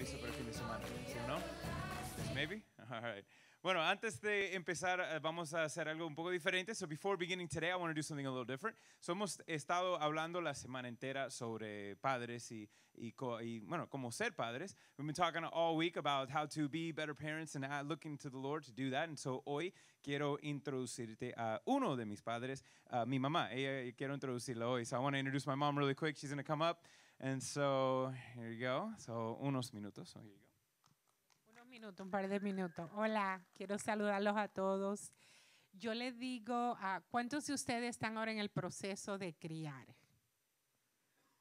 listo para fin de semana, ¿sí o no? Pues maybe? All right. Bueno, antes de empezar, eh, vamos a hacer algo un poco diferente. So, before beginning today, I want to do something a little different. So, hemos estado hablando la semana entera sobre padres y, bueno, cómo ser padres. We've been talking all week about how to be better parents and looking to the Lord to do that. And so, hoy quiero introducirte a uno de mis padres, a mi mamá. Ella, quiero introducirla hoy. So, I want to introduce my mom really quick. She's going to come up. Y so, here you go. unos minutos. Unos minutos, un par de minutos. Hola, quiero saludarlos a todos. Yo les digo, ¿cuántos de ustedes están ahora en el proceso de criar?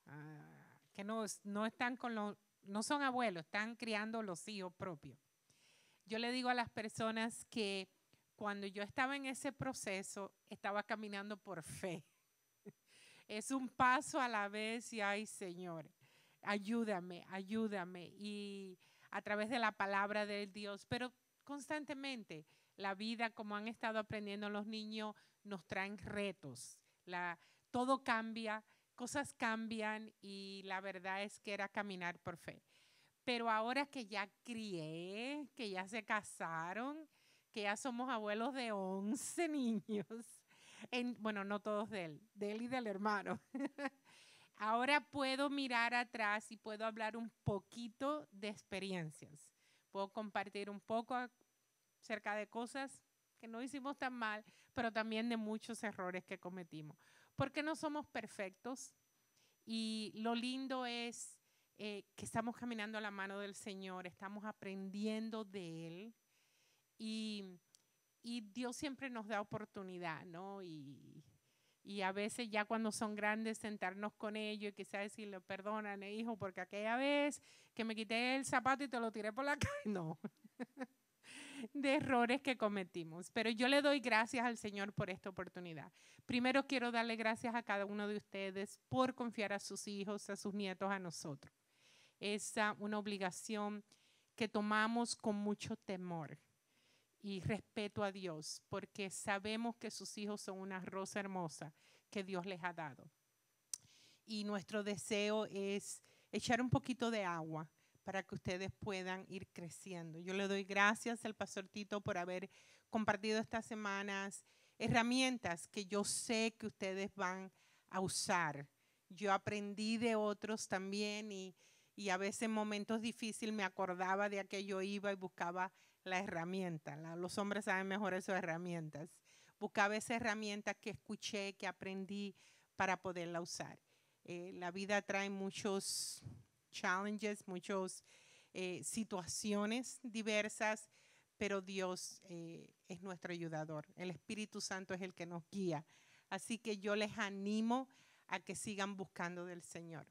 Ah, que no, no están con los, no son abuelos, están criando los hijos propios. Yo le digo a las personas que cuando yo estaba en ese proceso, estaba caminando por fe es un paso a la vez y ay Señor, ayúdame, ayúdame. Y a través de la palabra del Dios, pero constantemente la vida, como han estado aprendiendo los niños, nos traen retos. La, todo cambia, cosas cambian y la verdad es que era caminar por fe. Pero ahora que ya crié, que ya se casaron, que ya somos abuelos de 11 niños, bueno, no todos de él, de él y del hermano. Ahora puedo mirar atrás y puedo hablar un poquito de experiencias. Puedo compartir un poco acerca de cosas que no hicimos tan mal, pero también de muchos errores que cometimos. Porque no somos perfectos y lo lindo es eh, que estamos caminando a la mano del Señor, estamos aprendiendo de Él y y Dios siempre nos da oportunidad, ¿no? Y, a veces ya cuando son grandes sentarnos con ellos y quizás decirle, perdonan, hijo, porque aquella vez que me quité el zapato y te lo tiré por la calle. No, de errores que cometimos. Pero yo le doy gracias al Señor por esta oportunidad. Primero quiero darle gracias a cada uno de ustedes por confiar a sus hijos, a sus nietos, a nosotros. Es una obligación que tomamos con mucho temor y respeto a Dios, porque sabemos que sus hijos son una rosa hermosa que Dios les ha dado. Y nuestro deseo es echar un poquito de agua para que ustedes puedan ir creciendo. Yo le doy gracias al pastor Tito por haber compartido estas semanas herramientas que yo sé que ustedes van a usar. Yo aprendí de otros también y, a veces en momentos difíciles me acordaba de aquello iba y buscaba la herramienta. los hombres saben mejor esas herramientas. Buscaba esa herramienta que escuché, que aprendí para poderla usar. Eh, la vida trae muchos challenges, muchos eh, situaciones diversas, pero Dios eh, es nuestro ayudador. El Espíritu Santo es el que nos guía. Así que yo les animo a que sigan buscando del Señor.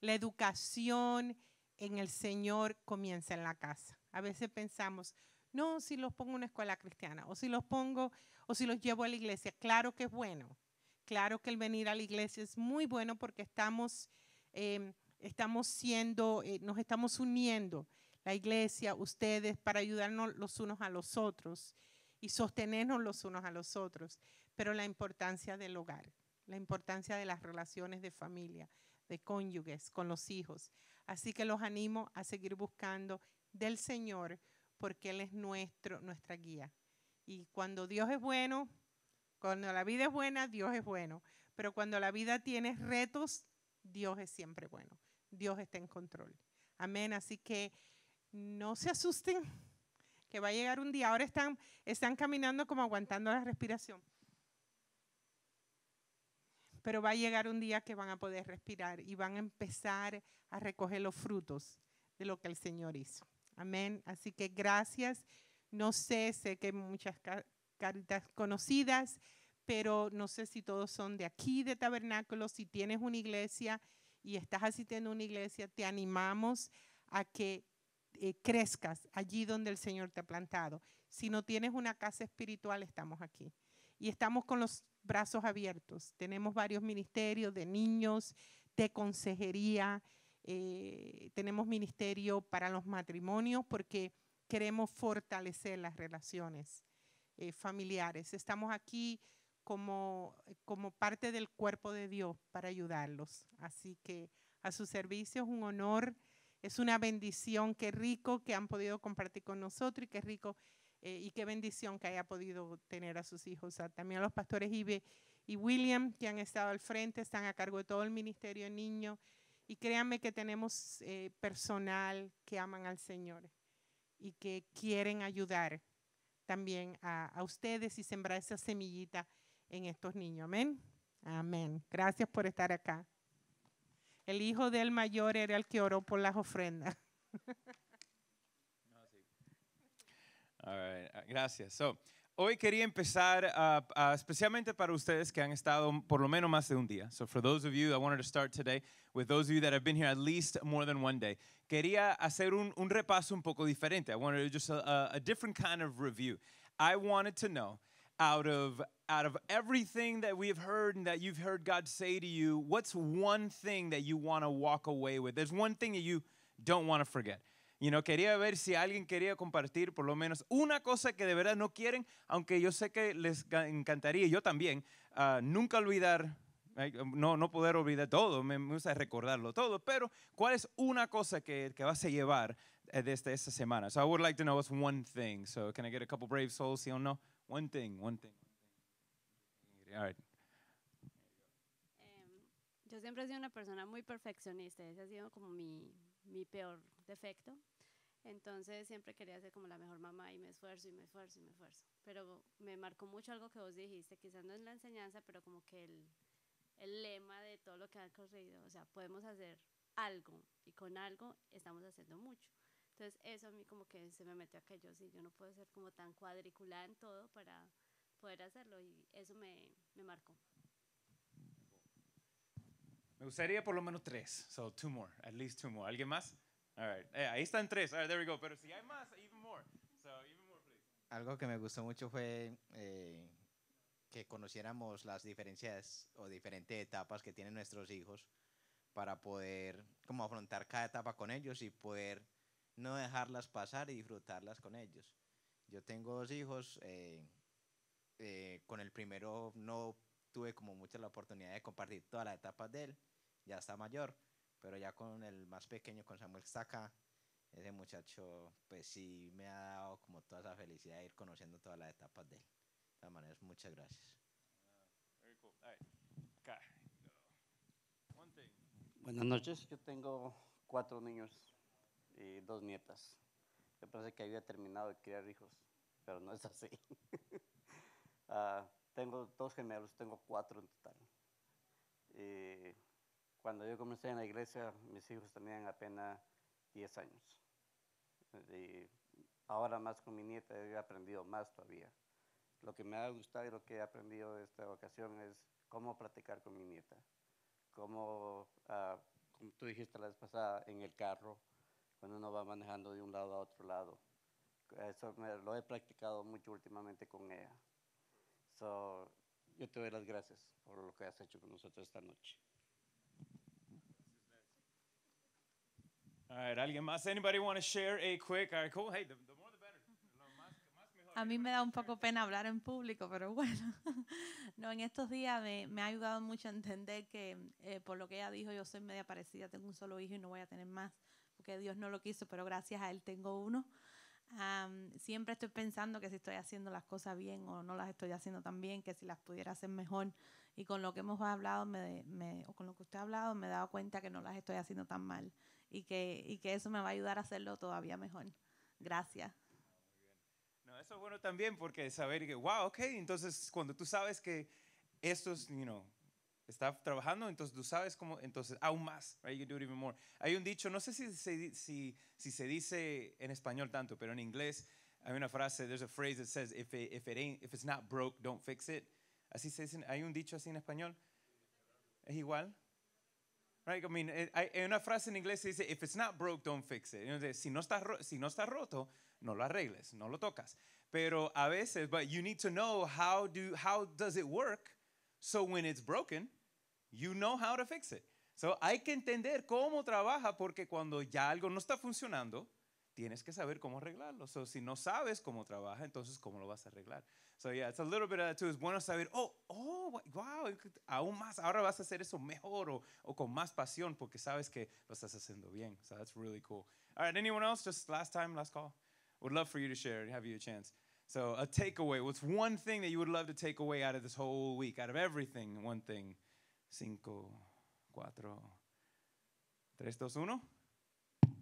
La educación en el Señor comienza en la casa. A veces pensamos, no, si los pongo en una escuela cristiana, o si los pongo, o si los llevo a la iglesia, claro que es bueno. Claro que el venir a la iglesia es muy bueno porque estamos, em, estamos siendo, eh, nos estamos uniendo, la iglesia, ustedes, para ayudarnos los unos a los otros y sostenernos los unos a los otros. Pero la importancia del hogar, la importancia de las relaciones de familia, de cónyuges, con los hijos. Así que los animo a seguir buscando del Señor, porque Él es nuestro, nuestra guía. Y cuando Dios es bueno, cuando la vida es buena, Dios es bueno. Pero cuando la vida tiene retos, Dios es siempre bueno. Dios está en control. Amén. Así que no se asusten que va a llegar un día. Ahora están, están caminando como aguantando la respiración. Pero va a llegar un día que van a poder respirar y van a empezar a recoger los frutos de lo que el Señor hizo. Amén. Así que gracias. No sé, sé que hay muchas caritas conocidas, pero no sé si todos son de aquí, de Tabernáculo. Si tienes una iglesia y estás asistiendo a una iglesia, te animamos a que eh, crezcas allí donde el Señor te ha plantado. Si no tienes una casa espiritual, estamos aquí. Y estamos con los brazos abiertos. Tenemos varios ministerios de niños, de consejería. Eh, tenemos ministerio para los matrimonios porque queremos fortalecer las relaciones eh, familiares. Estamos aquí como, como parte del cuerpo de Dios para ayudarlos. Así que a su servicio es un honor, es una bendición, qué rico que han podido compartir con nosotros y qué rico eh, y qué bendición que haya podido tener a sus hijos. también a los pastores Ibe y William que han estado al frente, están a cargo de todo el ministerio de niños y créanme que tenemos eh, personal que aman al Señor y que quieren ayudar también a, ustedes y sembrar esa semillita en estos niños. Amén. Amén. Gracias por estar acá. El hijo del mayor era el que oró por las ofrendas. Gracias. hoy quería empezar, uh, uh, especialmente para ustedes que han estado por lo menos más de un día. So for those of you, I wanted to start today with those of you that have been here at least more than one day. Quería hacer un, un repaso un poco diferente. I wanted to just a, a different kind of review. I wanted to know out of out of everything that we've heard and that you've heard God say to you, what's one thing that you want to walk away with? There's one thing that you don't want to forget. Y no quería ver si alguien quería compartir por lo menos una cosa que de verdad no quieren, aunque yo sé que les encantaría, yo también, ah, nunca olvidar, no, no poder olvidar todo, me gusta recordarlo todo, pero ¿cuál es una cosa que, que vas a llevar desde eh, este, esta semana? So I would like to know what's one thing. So can I get a couple brave souls, sí o no? One thing, one thing. All em, Yo siempre he sido una persona muy perfeccionista, ese ha sido como mi, mi peor defecto. Entonces siempre quería ser como la mejor mamá y me esfuerzo y me esfuerzo y me esfuerzo. Pero me marcó mucho algo que vos dijiste, quizás no en la enseñanza, pero como que el, el lema de todo lo que han corrido, o sea, podemos hacer algo y con algo estamos haciendo mucho. Entonces eso a mí como que se me metió a que yo sí, yo no puedo ser como tan cuadriculada en todo para poder hacerlo y eso me, me marcó. Me gustaría por lo menos tres. So two more, at least two more. ¿Alguien más? All right. Eh, ahí están tres. All right, there we go. Pero si hay más, even more. So even more, please. Algo que me gustó mucho fue eh, que conociéramos las diferencias o diferentes etapas que tienen nuestros hijos para poder como afrontar cada etapa con ellos y poder no dejarlas pasar y disfrutarlas con ellos. Yo tengo dos hijos, eh, con el primero no tuve como mucha la oportunidad de compartir todas las etapas de él, ya está mayor, pero ya con el más pequeño, con Samuel está acá, ese muchacho, pues sí me ha dado como toda esa felicidad de ir conociendo todas las etapas de él. De todas maneras, muchas gracias. Buenas noches, yo tengo cuatro niños y dos nietas. Yo pensé que había terminado de criar hijos, pero no es así. Ah, tengo dos gemelos, tengo cuatro en total. Cuando yo comencé en la iglesia, mis hijos tenían apenas 10 años. Y ahora más con mi nieta he aprendido más todavía. Lo que me ha gustado y lo que he aprendido de esta ocasión es cómo practicar con mi nieta, ah, como tú dijiste la vez pasada, en el carro, cuando uno va manejando de un lado a otro lado. Eso lo he practicado mucho últimamente con ella. So, yo te doy las gracias por lo que has hecho con nosotros esta noche. ¿alguien más? Anybody want to a quick? A mí me da un poco pena hablar en público, pero bueno. no, en estos días me, ha ayudado mucho a entender que eh, por lo que ella dijo, yo soy media parecida, tengo un solo hijo y no voy a tener más, porque Dios no lo quiso, pero gracias a Él tengo uno. siempre estoy pensando que si estoy haciendo las cosas bien o no las estoy haciendo tan bien, que si las pudiera hacer mejor. Y con lo que hemos hablado, o con lo que usted ha hablado, me he dado cuenta que no las estoy haciendo tan mal y que, y que eso me va a ayudar a hacerlo todavía mejor. Gracias. No, eso es bueno también porque saber que, wow, ok, entonces cuando tú sabes que esto you know, está trabajando, entonces tú sabes cómo, entonces aún más, right? You do even more. Hay un dicho, no sé si se, si, si se dice en español tanto, pero en inglés hay una frase, there's a phrase that says, if, if, it ain't, if it's not broke, don't fix it. Así se dice, hay un dicho así en español. ¿Es igual? Right? I mean, eh, hay una frase en inglés que dice, if it's not broke, don't fix it. Entonces, si no está, si no está roto, no lo arregles, no lo tocas. Pero a veces, but you need to know how, do, how does it work so when it's broken, you know how to fix it. So hay que entender cómo trabaja porque cuando ya algo no está funcionando, tienes que saber cómo arreglarlo. So, si no sabes cómo trabaja, entonces cómo lo vas a arreglar. So yeah, it's a little bit of that too. Es bueno saber, oh, oh, wow, aún más, ahora vas a hacer eso mejor o, o con más pasión porque sabes que lo estás haciendo bien. So that's really cool. All right, anyone else? Just last time, last call. Would love for you to share and have you a chance. So a takeaway. What's one thing that you would love to take away out of this whole week, out of everything? One thing. Cinco, cuatro, tres, dos, uno.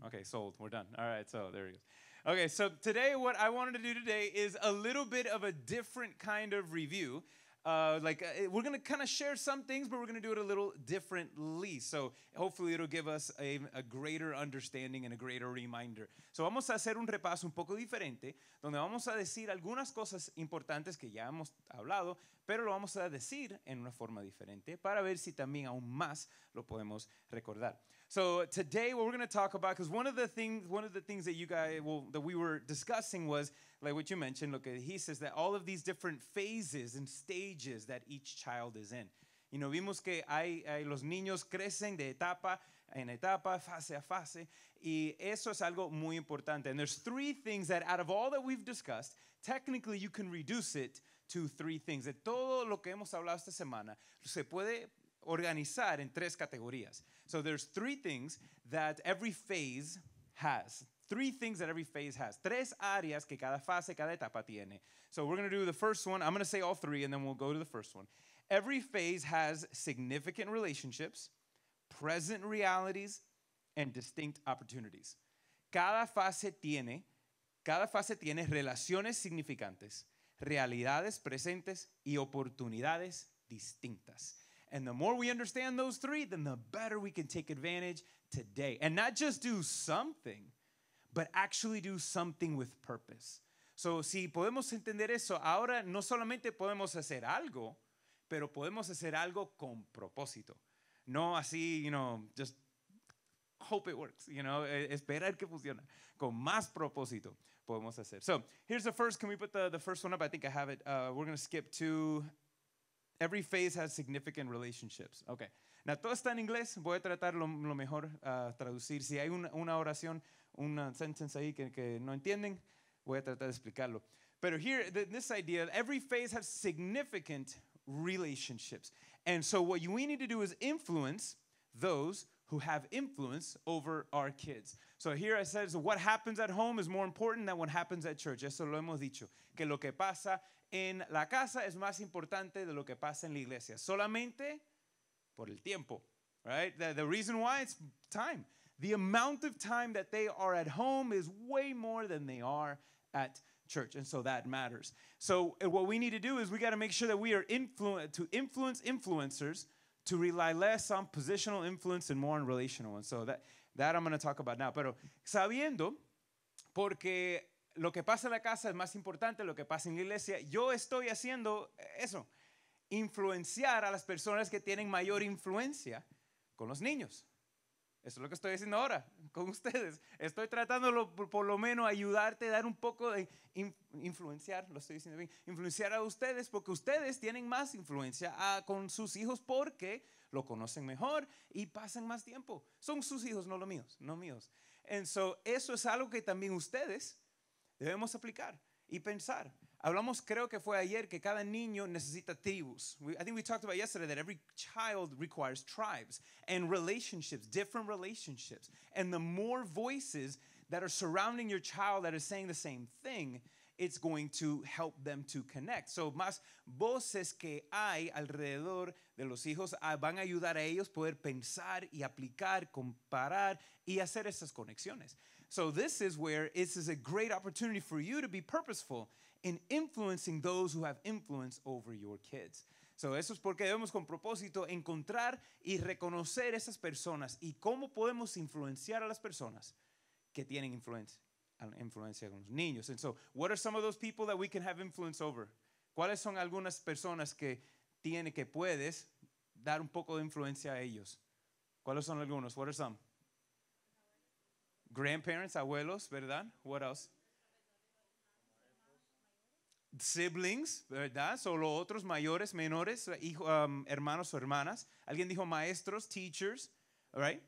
Okay, sold. We're done. All right, so there it is. Okay, so today, what I wanted to do today is a little bit of a different kind of review. Uh, like uh, we're gonna kind of share some things, but we're gonna do it a little differently. So hopefully it'll give us a, a greater understanding and a greater reminder. So vamos a hacer un repaso un poco diferente, donde vamos a decir algunas cosas importantes que ya hemos hablado, pero lo vamos a decir en una forma diferente para ver si también aún más lo podemos recordar. So today, what we're going to talk about, because one of the things, one of the things that you guys, well, that we were discussing was like what you mentioned, look, he says that all of these different phases and stages that each child is in. You know, vimos que hay, hay, los niños crecen de etapa en etapa, fase a fase, y eso es algo muy importante. And there's three things that out of all that we've discussed, technically you can reduce it to three things. De todo lo que hemos hablado esta semana, se puede organizar en tres categorías. So there's three things that every phase has three things that every phase has. Tres áreas que cada fase, cada etapa tiene. So we're going to do the first one. I'm going to say all three and then we'll go to the first one. Every phase has significant relationships, present realities, and distinct opportunities. Cada fase tiene, cada fase tiene relaciones significantes, realidades presentes y oportunidades distintas. And the more we understand those three, then the better we can take advantage today. And not just do something, but actually do something with purpose. So, si podemos entender eso, ahora no solamente podemos hacer algo, pero podemos hacer algo con propósito. No así, you know, just hope it works, you know, esperar que funcione. Con más propósito podemos hacer. So, here's the first. Can we put the, the first one up? I think I have it. Uh, we're going to skip to every phase has significant relationships. Okay. Now, todo está en inglés. Voy a tratar lo, lo mejor, uh, traducir. Si hay una, una oración, una sentence ahí que, que no entienden. Voy a tratar de explicarlo. But here, this idea, every phase has significant relationships. And so what we need to do is influence those who have influence over our kids. So here I said, so what happens at home is more important than what happens at church. Eso lo hemos dicho, que lo que pasa en la casa es más importante de lo que pasa en la iglesia, solamente por el tiempo, right? The, the reason why it's time the amount of time that they are at home is way more than they are at church and so that matters so uh, what we need to do is we got to make sure that we are to influence influencers to rely less on positional influence and more on relational and so that that I'm going to talk about now pero sabiendo porque lo que pasa en la casa es más importante lo que pasa en la iglesia yo estoy haciendo eso influenciar a las personas que tienen mayor influencia con los niños Eso es lo que estoy diciendo ahora con ustedes. Estoy tratando por lo menos ayudarte, dar un poco de influenciar, lo estoy diciendo bien, influenciar a ustedes porque ustedes tienen más influencia ah, con sus hijos porque lo conocen mejor y pasan más tiempo. Son sus hijos, no los míos, no míos. And eso es algo que también ustedes debemos aplicar y pensar. Hablamos, creo que fue ayer, que cada niño necesita tribus. We, I think we talked about yesterday that every child requires tribes and relationships, different relationships. And the more voices that are surrounding your child that are saying the same thing, it's going to help them to connect. So, más voces que hay alrededor de los hijos ah, van a ayudar a ellos poder pensar y aplicar, comparar y hacer esas conexiones. So, this is where this is a great opportunity for you to be purposeful in influencing those who have influence over your kids. So eso es porque debemos con propósito encontrar y reconocer esas personas y cómo podemos influenciar a las personas que tienen influencia, influencia con los niños. And so, what are some of those people that we can have influence over? ¿Cuáles son algunas personas que tiene que puedes dar un poco de influencia a ellos? ¿Cuáles son algunos? What are some? Grandparents, abuelos, ¿verdad? What else? siblings, ¿verdad? Solo otros mayores, menores, hijo, um, hermanos o hermanas. Alguien dijo maestros, teachers, right?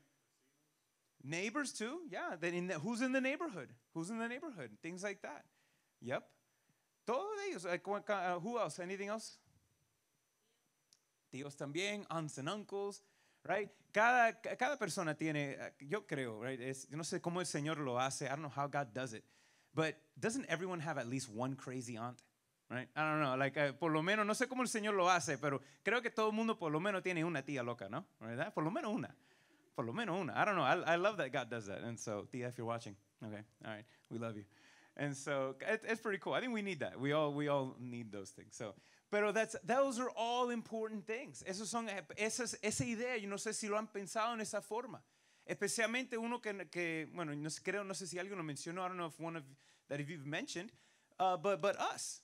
Neighbors too, yeah. Then in the, who's in the neighborhood? Who's in the neighborhood? Things like that. Yep. Todos ellos. Like, eh, uh, who else? Anything else? Tíos también, aunts and uncles, right? Cada, cada persona tiene, eh, yo creo, right? Es, no sé cómo el Señor lo hace. I don't know how God does it. But doesn't everyone have at least one crazy aunt? Right? I don't know, like, eh, por lo menos, no sé cómo el Señor lo hace, pero creo que todo el mundo por lo menos tiene una tía loca, ¿no? Por lo menos una. Por lo menos una. I don't know. I, love that God does that. And so, tía, if you're watching, okay, all right, we love you. And so, it's pretty cool. I think we need that. We all, we all need those things. So, pero that's, those are all important things. Esos son, esa idea, yo no sé si lo han pensado en esa forma. Especialmente uno que, bueno, no, creo, no sé si alguien lo mencionó, I don't know if one of, that if you've mentioned, uh, but us.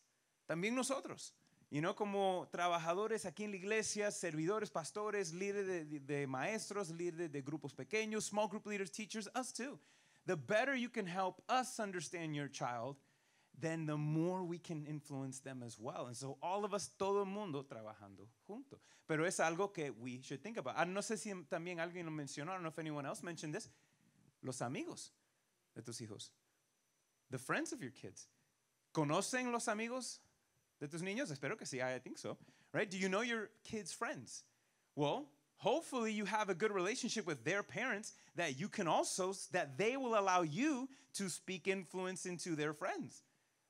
También nosotros. no como trabajadores aquí en la iglesia, servidores, pastores, líderes de, maestros, líderes de grupos pequeños, small group leaders, teachers, us too. The better you can help us understand your child, then the more we can influence them as well. And so all of us, todo el mundo trabajando junto. Pero es algo que we should think about. Ah, no sé si también alguien lo mencionó, I don't know if anyone else mentioned this. Los amigos de tus hijos. The friends of your kids. ¿Conocen los amigos de tus niños? Espero que sí, I think so. Right? Do you know your kids' friends? Well, hopefully you have a good relationship with their parents that you can also that they will allow you to speak influence into their friends.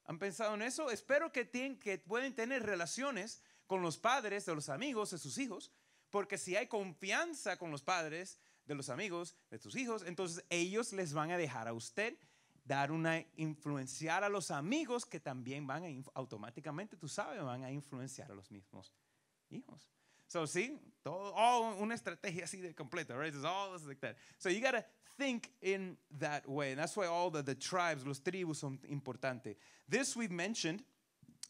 ¿Han pensado en eso? Espero que, tienen, que pueden tener relaciones con los padres de los amigos de sus hijos, porque si hay confianza con los padres de los amigos de tus hijos, entonces ellos les van a dejar a usted dar una influenciar a los amigos que también van a automáticamente, tú sabes, van a influenciar a los mismos hijos. So sí, todo oh, una estrategia así de completa, right? It's all like that. So you gotta think in that way. And that's why all the, the tribes, los tribus son importantes. This we've mentioned,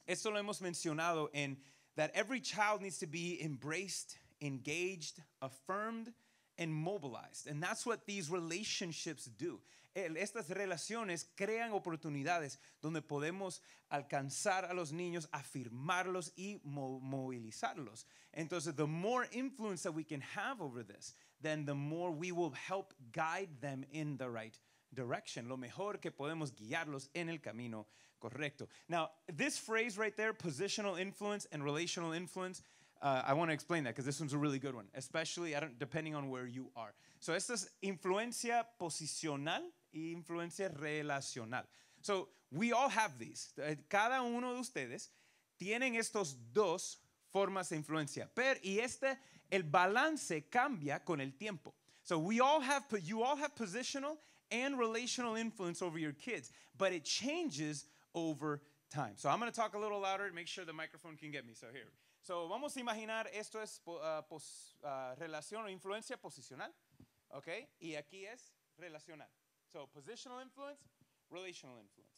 esto lo hemos mencionado en that every child needs to be embraced, engaged, affirmed, and mobilized. And that's what these relationships do. Estas relaciones crean oportunidades donde podemos alcanzar a los niños, afirmarlos y mo movilizarlos. Entonces, the more influence that we can have over this, then the more we will help guide them in the right direction. Lo mejor que podemos guiarlos en el camino correcto. Now, this phrase right there, positional influence and relational influence, uh, I want to explain that because this one's a really good one, especially I don't, depending on where you are. So, this is influencia posicional y influencia relacional. So, we all have these. Cada uno de ustedes tienen estos dos formas de influencia. Pero, y este, el balance cambia con el tiempo. So, we all have, you all have positional and relational influence over your kids, but it changes over time. So, I'm going to talk a little louder to make sure the microphone can get me. So, here. So, vamos a imaginar, esto es uh, pos, uh, relación o influencia posicional, ¿ok? Y aquí es relacional. So, positional influence, relational influence.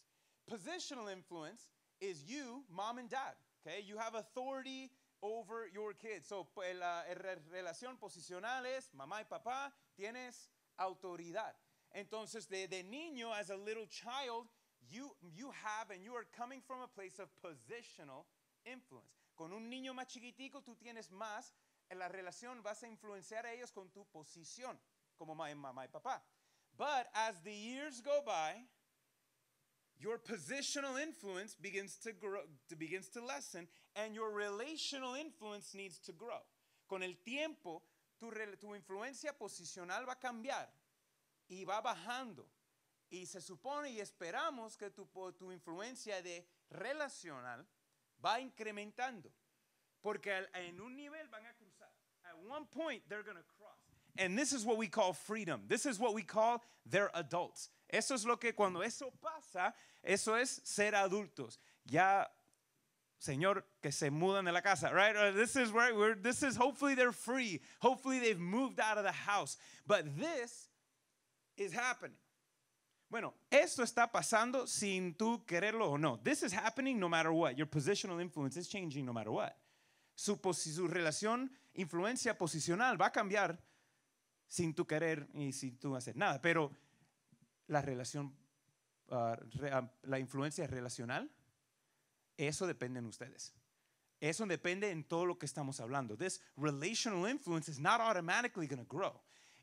Positional influence is you, mom and dad, okay? You have authority over your kids. So, la, ah, la relación posicional es mamá y papá, tienes autoridad. Entonces, de, de niño, as a little child, you, you have and you are coming from a place of positional influence. Con un niño más chiquitico tú tienes más, en la relación vas a influenciar a ellos con tu posición como mamá y papá. But as the years go by, your positional influence begins to grow, begins to lessen, and your relational influence needs to grow. Con el tiempo, tu, tu influencia posicional va a cambiar y va bajando. Y se supone y esperamos que tu, tu influencia de relacional va incrementando. Porque en un nivel van a cruzar. At one point, they're going to cross. And this is what we call freedom. This is what we call they're adults. Eso es lo que cuando eso pasa, eso es ser adultos. Ya, señor, que se mudan de la casa, right? This is where we're, this is hopefully they're free. Hopefully they've moved out of the house. But this is happening. Bueno, esto está pasando sin tú quererlo o no. This is happening no matter what. Your positional influence is changing no matter what. Su, su relación, influencia posicional va a cambiar sin tu querer y sin tú hacer nada. Pero la relación, ah, ah, la influencia relacional, eso depende en ustedes. Eso depende en todo lo que estamos hablando. This relational influence is not automatically going to grow.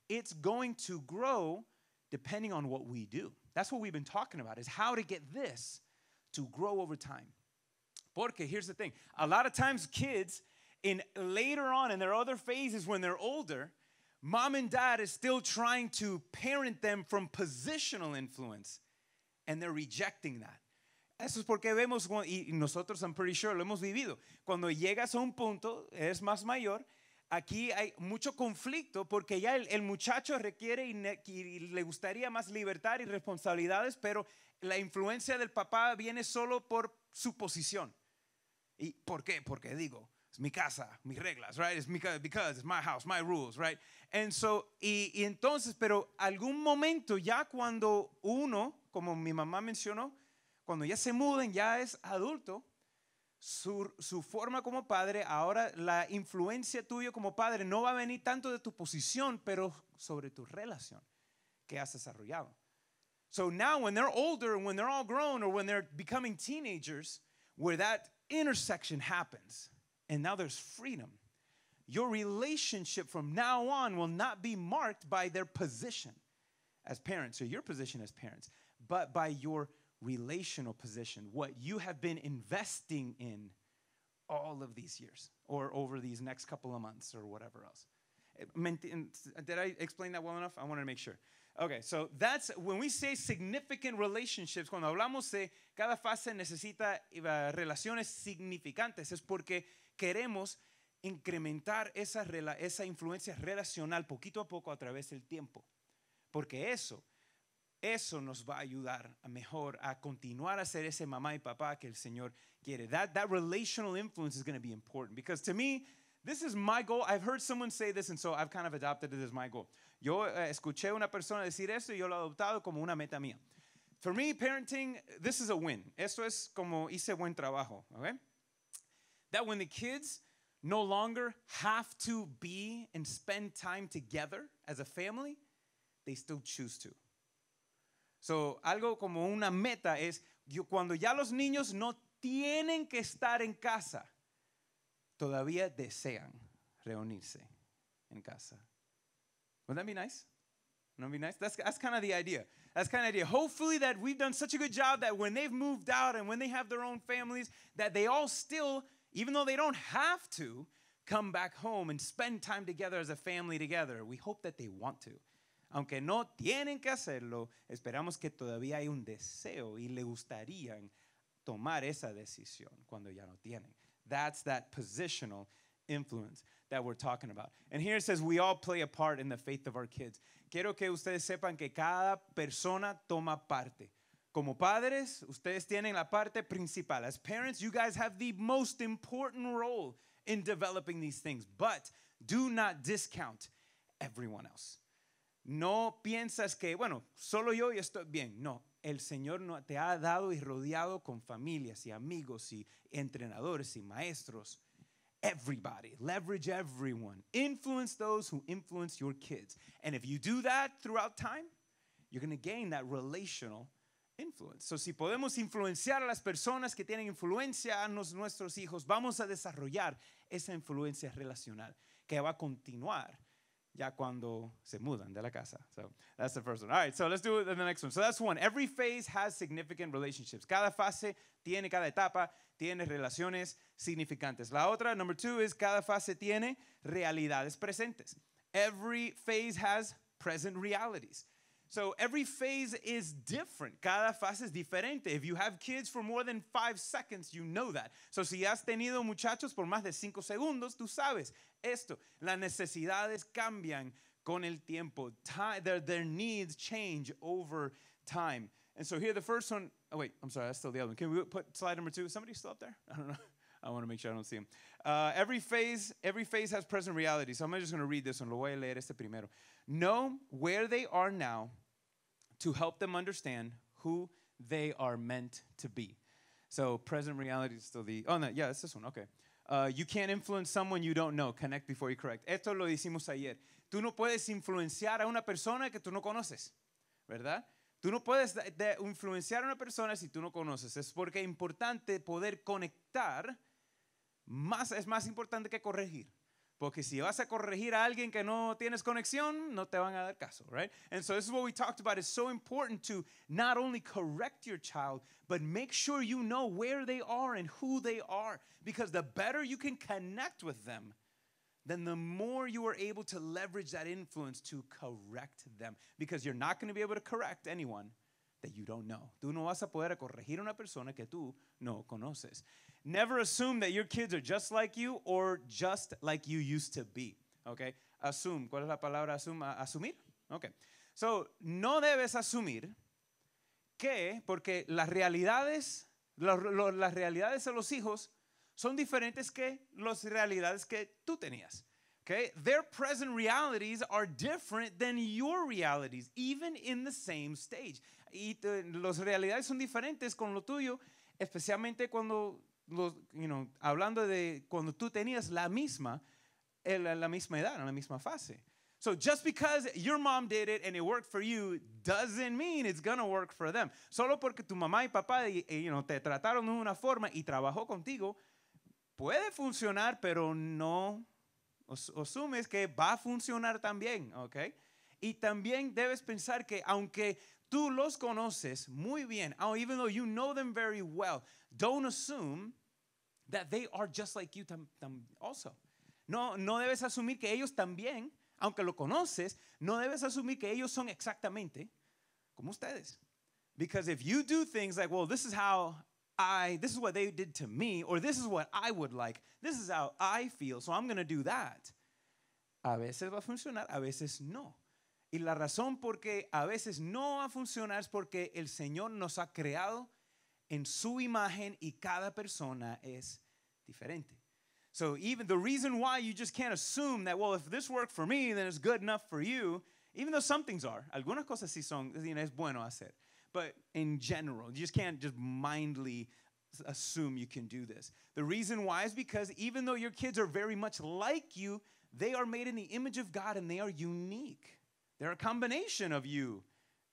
It's going to grow depending on what we do. That's what we've been talking about is how to get this to grow over time. Porque here's the thing. A lot of times kids in later on in their other phases when they're older, mom and dad is still trying to parent them from positional influence and they're rejecting that. Eso es porque vemos, y nosotros, I'm pretty sure, lo hemos vivido. Cuando llegas a un punto, eres más mayor aquí hay mucho conflicto porque ya el, muchacho requiere y, le gustaría más libertad y responsabilidades, pero la influencia del papá viene solo por su posición. ¿Y por qué? Porque digo, es mi casa, mis reglas, right? It's mi, because it's my house, my rules, right? And so, y, y entonces, pero algún momento ya cuando uno, como mi mamá mencionó, cuando ya se muden, ya es adulto, su, su, forma como padre, ahora la influencia tuya como padre no va a venir tanto de tu posición, pero sobre tu relación que has desarrollado. So now when they're older when they're all grown or when they're becoming teenagers, where that intersection happens and now there's freedom. Your relationship from now on will not be marked by their position as parents or your position as parents, but by your relational position, what you have been investing in all of these years or over these next couple of months or whatever else. Eh, did I explain that well enough? I wanted to make sure. Okay, so that's when we say significant relationships, cuando hablamos de cada fase necesita eh, relaciones significantes, es porque queremos incrementar esa, esa influencia relacional poquito a poco a través del tiempo. Porque eso Eso nos va a ayudar a mejor, a continuar a ser ese mamá y papá que el Señor quiere. That, that relational influence is going to be important because to me, this is my goal. I've heard someone say this, and so I've kind of adopted it as my goal. Yo uh, escuché una persona decir esto y yo lo he adoptado como una meta mía. For me, parenting, this is a win. Esto es como hice buen trabajo, okay? That when the kids no longer have to be and spend time together as a family, they still choose to. So, algo como una meta es yo, cuando ya los niños no tienen que estar en casa, todavía desean reunirse en casa. Wouldn't that be nice? Wouldn't that be nice? That's, that's kind of the idea. That's kind of the idea. Hopefully that we've done such a good job that when they've moved out and when they have their own families, that they all still, even though they don't have to, come back home and spend time together as a family together. We hope that they want to. Aunque no tienen que hacerlo, esperamos que todavía hay un deseo y le gustarían tomar esa decisión cuando ya no tienen. That's that positional influence that we're talking about. And here it says we all play a part in the faith of our kids. Quiero que ustedes sepan que cada persona toma parte. Como padres, ustedes tienen la parte principal. As parents, you guys have the most important role in developing these things, but do not discount everyone else. No piensas que, bueno, solo yo y estoy bien. No, el Señor te ha dado y rodeado con familias y amigos y entrenadores y maestros. Everybody, leverage everyone. Influence those who influence your kids. And if you do that throughout time, you're going to gain that relational influence. So, si podemos influenciar a las personas que tienen influencia a nuestros hijos, vamos a desarrollar esa influencia relacional que va a continuar ya cuando se mudan de la casa. So that's the first one. All right, so let's do the next one. So that's one. Every phase has significant relationships. Cada fase tiene, cada etapa tiene relaciones significantes. La otra, number two, is cada fase tiene realidades presentes. Every phase has present realities. So every phase is different. Cada fase es diferente. If you have kids for more than five seconds, you know that. So si has tenido muchachos por más de cinco segundos, tú sabes esto. Las necesidades cambian con el tiempo. Time, their, their needs change over time. And so here the first one. Oh wait, I'm sorry. That's still the other one. Can we put slide number two? somebody still up there? I don't know. I want to make sure I don't see them. Uh, every phase, every phase has present reality. So I'm just going to read this one. Lo voy a leer este primero. know where they are now to help them understand who they are meant to be. So present reality is still the. Oh no, yeah, it's this one. Okay. Uh, you can't influence someone you don't know. Connect before you correct. Esto lo hicimos ayer. Tú no puedes influenciar a una persona que tú no conoces, ¿verdad? Tú no puedes influenciar a una persona si tú no conoces. Es porque es importante poder conectar. Más, es más importante que corregir. Porque si vas a corregir a alguien que no tienes conexión, no te van a dar caso, right? And so this is what we talked about. It's so important to not only correct your child, but make sure you know where they are and who they are. Because the better you can connect with them, then the more you are able to leverage that influence to correct them. Because you're not going to be able to correct anyone that you don't know. Tú no vas a poder corregir a una persona que tú no conoces. Never assume that your kids are just like you or just like you used to be. Okay? Assume. ¿Cuál es la palabra assume? Asumir. Okay. So, no debes asumir que, porque las realidades, las realidades de los hijos son diferentes que las realidades que tú tenías. Okay? Their present realities are different than your realities, even in the same stage y las realidades son diferentes con lo tuyo, especialmente cuando, los, you hablando de cuando tú tenías la misma, eh, la misma edad, la misma fase. So just because your mom did it and it worked for you doesn't mean it's gonna work for them. Solo porque tu mamá y papá eh, eh, you te trataron de una forma y trabajó contigo, puede funcionar, pero no os, asumes que va a funcionar también, ¿ok? Y también debes pensar que aunque Tú los conoces muy bien. Oh, even though you know them very well, don't assume that they are just like you tam, tam also. No, no debes asumir que ellos también, aunque lo conoces, no debes asumir que ellos son exactamente como ustedes. Because if you do things like, well, this is how I, this is what they did to me, or this is what I would like, this is how I feel, so I'm going to do that. A veces va a funcionar, a veces no. Y la razón por qué a veces no va a funcionar es porque el Señor nos ha creado en su imagen y cada persona es diferente. So even the reason why you just can't assume that well if this worked for me then it's good enough for you, even though some things are. Algunas cosas sí son, you know, es bueno hacer. But in general, you just can't just mindly assume you can do this. The reason why is because even though your kids are very much like you, they are made in the image of God and they are unique. They're a combination of you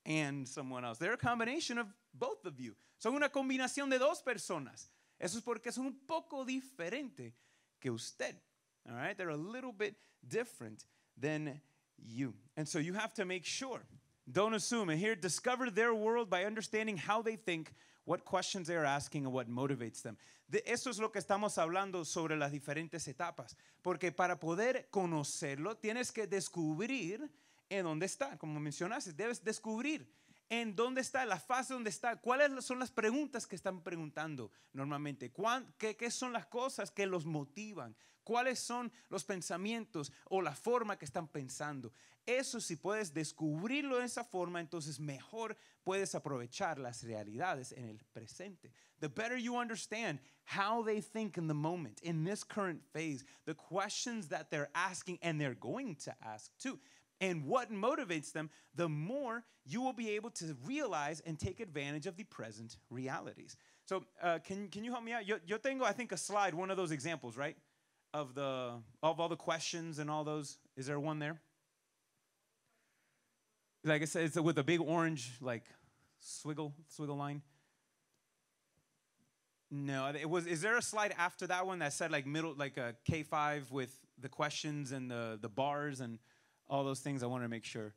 and someone else. They're a combination of both of you. Son una combinación de dos personas. Eso es porque son un poco diferente que usted. All right? They're a little bit different than you. And so you have to make sure. Don't assume. And here, discover their world by understanding how they think, what questions they are asking, and what motivates them. De eso es lo que estamos hablando sobre las diferentes etapas. Porque para poder conocerlo, tienes que descubrir en dónde está. Como mencionaste, debes descubrir en dónde está, la fase donde está, cuáles son las preguntas que están preguntando normalmente, qué, qué son las cosas que los motivan, cuáles son los pensamientos o la forma que están pensando. Eso si puedes descubrirlo de esa forma, entonces mejor puedes aprovechar las realidades en el presente. The better you understand how they think in the moment, in this current phase, the questions that they're asking and they're going to ask too. and what motivates them, the more you will be able to realize and take advantage of the present realities. So, uh, can, can you help me out? Yo, yo tengo, I think, a slide, one of those examples, right? Of, the, of all the questions and all those. Is there one there? Like I said, it's with a big orange, like, swiggle, swiggle line. No, it was. Is there a slide after that one that said like middle, like a K five with the questions and the the bars and all those things. I want to make sure.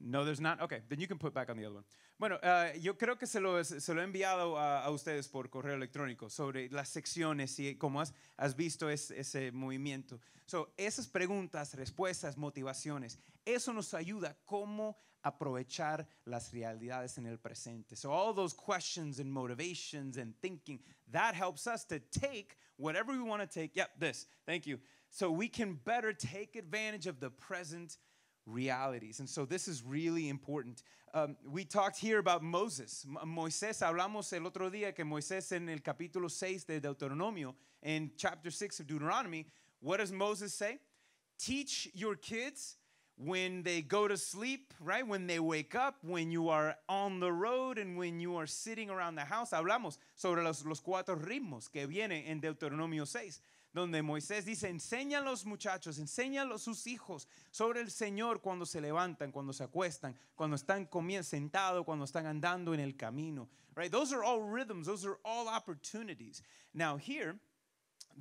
No, there's not. Okay, then you can put back on the other one. Bueno, uh, yo creo que se lo, se lo he enviado a, a, ustedes por correo electrónico sobre las secciones y cómo has, has visto es, ese movimiento. So, esas preguntas, respuestas, motivaciones, eso nos ayuda cómo aprovechar las realidades en el presente. So, all those questions and motivations and thinking, that helps us to take whatever we want to take. Yep, this. Thank you so we can better take advantage of the present realities. And so this is really important. Um, we talked here about Moses. Moisés, hablamos el otro día que Moisés en el capítulo 6 de Deuteronomio, in chapter 6 of Deuteronomy, what does Moses say? Teach your kids when they go to sleep, right? When they wake up, when you are on the road, and when you are sitting around the house. Hablamos sobre los, los cuatro ritmos que viene en Deuteronomio 6. donde Moisés dice, enseña los muchachos, enseña a sus hijos sobre el Señor cuando se levantan, cuando se acuestan, cuando están sentados, cuando están andando en el camino. Right? Those are all rhythms, those are all opportunities. Now here,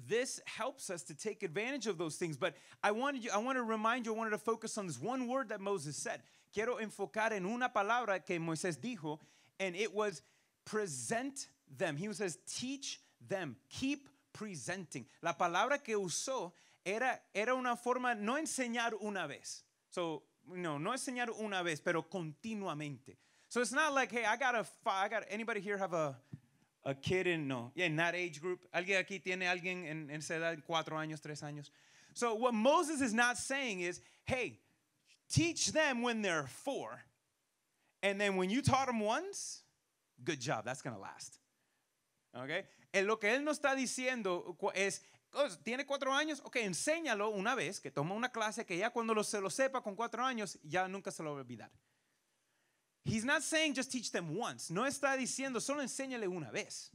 this helps us to take advantage of those things. But I wanted you, I want to remind you, I wanted to focus on this one word that Moses said. Quiero enfocar en una palabra que Moisés dijo, and it was present them. He says, teach them, keep presenting. La palabra que usó era, era una forma, no enseñar una vez. So, no, no enseñar una vez, pero continuamente. So it's not like, hey, I got a, I got, anybody here have a, a kid in, no, yeah, in that age group? ¿Alguien aquí tiene alguien en, en esa edad, cuatro años, tres años? So what Moses is not saying is, hey, teach them when they're four. And then when you taught them once, good job, that's going to last. Okay. Eh, lo que él no está diciendo es, oh, tiene cuatro años, ok, enséñalo una vez, que toma una clase que ya cuando se lo sepa con cuatro años, ya nunca se lo va a olvidar. He's not saying just teach them once. No está diciendo solo enséñale una vez.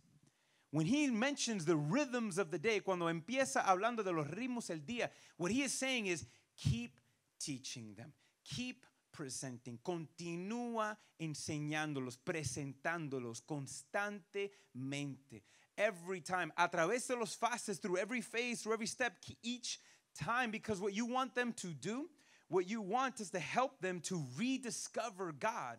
When he mentions the rhythms of the day, cuando empieza hablando de los ritmos del día, what he is saying is keep teaching them. Keep presenting, continúa enseñándolos, presentándolos constantemente. Every time, a través de los fases, through every phase, through every step, each time, because what you want them to do, what you want is to help them to rediscover God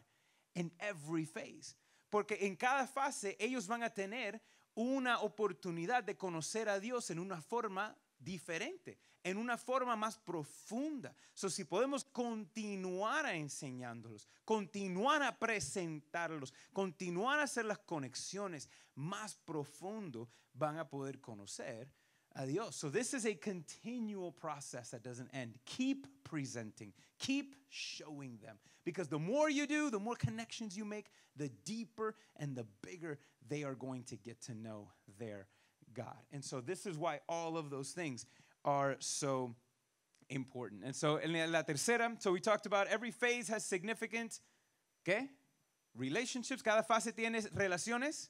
in every phase. Porque en cada fase ellos van a tener una oportunidad de conocer a Dios en una forma diferente, en una forma más profunda. So, si podemos continuar a enseñándolos, continuar a presentarlos, continuar a hacer las conexiones más profundo, van a poder conocer a Dios. So this is a continual process that doesn't end. Keep presenting, keep showing them because the more you do, the more connections you make, the deeper and the bigger they are going to get to know their God. And so this is why all of those things are so important. And so en la tercera, so we talked about every phase has significant ¿qué? relationships. Cada fase tiene relaciones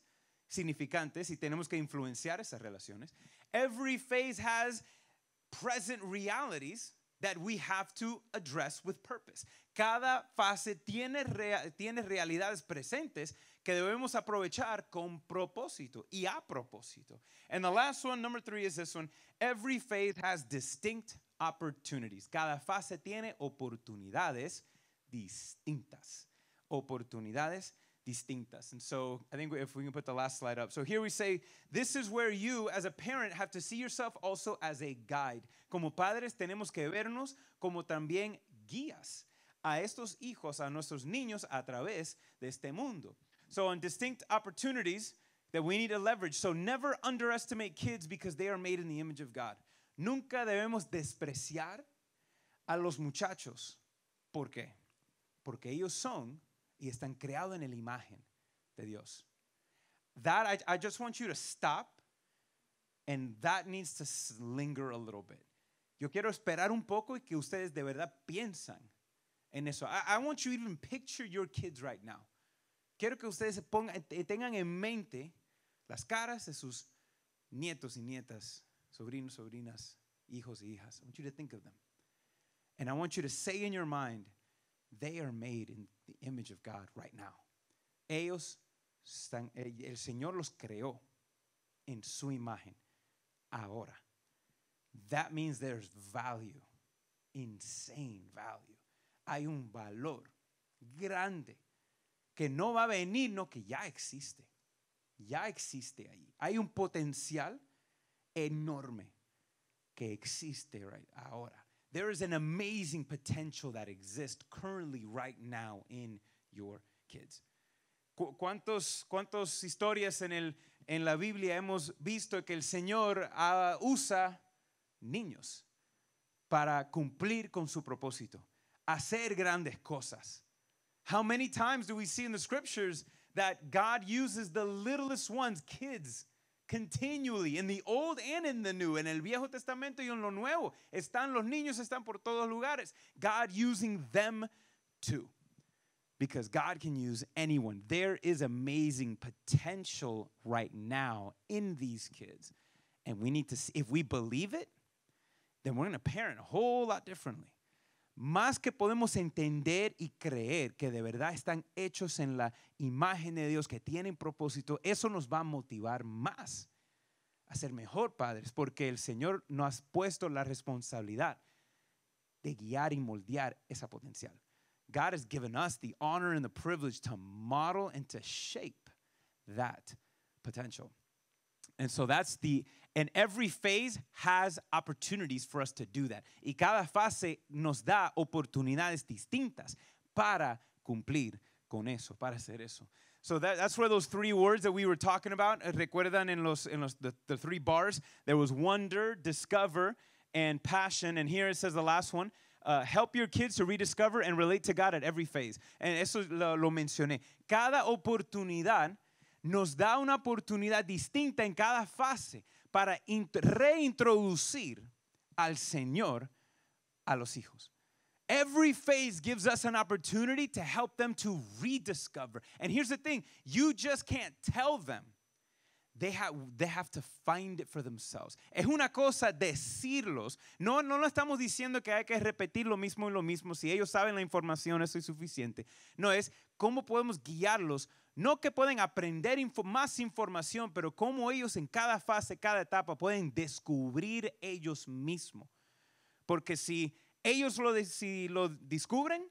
significantes y tenemos que influenciar esas relaciones. Every phase has present realities that we have to address with purpose. Cada fase tiene, rea tiene realidades presentes que debemos aprovechar con propósito y a propósito. And the last one, number three, is this one. Every faith has distinct opportunities. Cada fase tiene oportunidades distintas. Oportunidades distintas. And so I think if we can put the last slide up. So here we say, this is where you as a parent have to see yourself also as a guide. Como padres tenemos que vernos como también guías a estos hijos, a nuestros niños a través de este mundo. So, on distinct opportunities that we need to leverage. So, never underestimate kids because they are made in the image of God. Nunca debemos despreciar a los muchachos. ¿Por qué? Porque ellos son y están creados en la imagen de Dios. That, I, I just want you to stop and that needs to linger a little bit. Yo quiero esperar un poco y que ustedes de verdad piensan en eso. I, I, want you to even picture your kids right now. quiero que ustedes pongan, eh, eh, tengan en mente las caras de sus nietos y nietas, sobrinos, sobrinas, hijos y hijas. I want you to think of them. And I want you to say in your mind, they are made in the image of God right now. Ellos están, el Señor los creó en su imagen ahora. That means there's value, insane value. Hay un valor grande que no va a venir, no, que ya existe. Ya existe ahí. Hay un potencial enorme que existe ahora. There is an amazing potential that exists currently right now in your kids. ¿Cuántos, historias en, el, en la Biblia hemos visto que el Señor ah, usa niños para cumplir con su propósito, hacer grandes cosas? How many times do we see in the scriptures that God uses the littlest ones, kids, continually in the old and in the new, en el Viejo Testamento y en lo nuevo, están los niños, están por todos lugares. God using them too. Because God can use anyone. There is amazing potential right now in these kids. And we need to see, if we believe it, then we're gonna parent a whole lot differently. más que podemos entender y creer que de verdad están hechos en la imagen de Dios, que tienen propósito, eso nos va a motivar más a ser mejor padres, porque el Señor nos ha puesto la responsabilidad de guiar y moldear esa potencial. God has given us the honor and the privilege to model and to shape that potential. And so that's the And every phase has opportunities for us to do that. Y cada fase nos da oportunidades distintas para cumplir con eso, para hacer eso. So that, that's where those three words that we were talking about, eh, recuerdan en los, en los the, the three bars, there was wonder, discover, and passion. And here it says the last one, uh, help your kids to rediscover and relate to God at every phase. And eso lo, lo mencioné. Cada oportunidad nos da una oportunidad distinta en cada fase. para reintroducir al Señor a los hijos. Every phase gives us an opportunity to help them to rediscover. And here's the thing you just can't tell them. They have, they have to find it for themselves. Es una cosa decirlos. No, no lo estamos diciendo que hay que repetir lo mismo y lo mismo. Si ellos saben la información, eso es suficiente. No, es cómo podemos guiarlos no que pueden aprender más información, pero cómo ellos en cada fase, cada etapa pueden descubrir ellos mismos. Porque si ellos lo, lo descubren,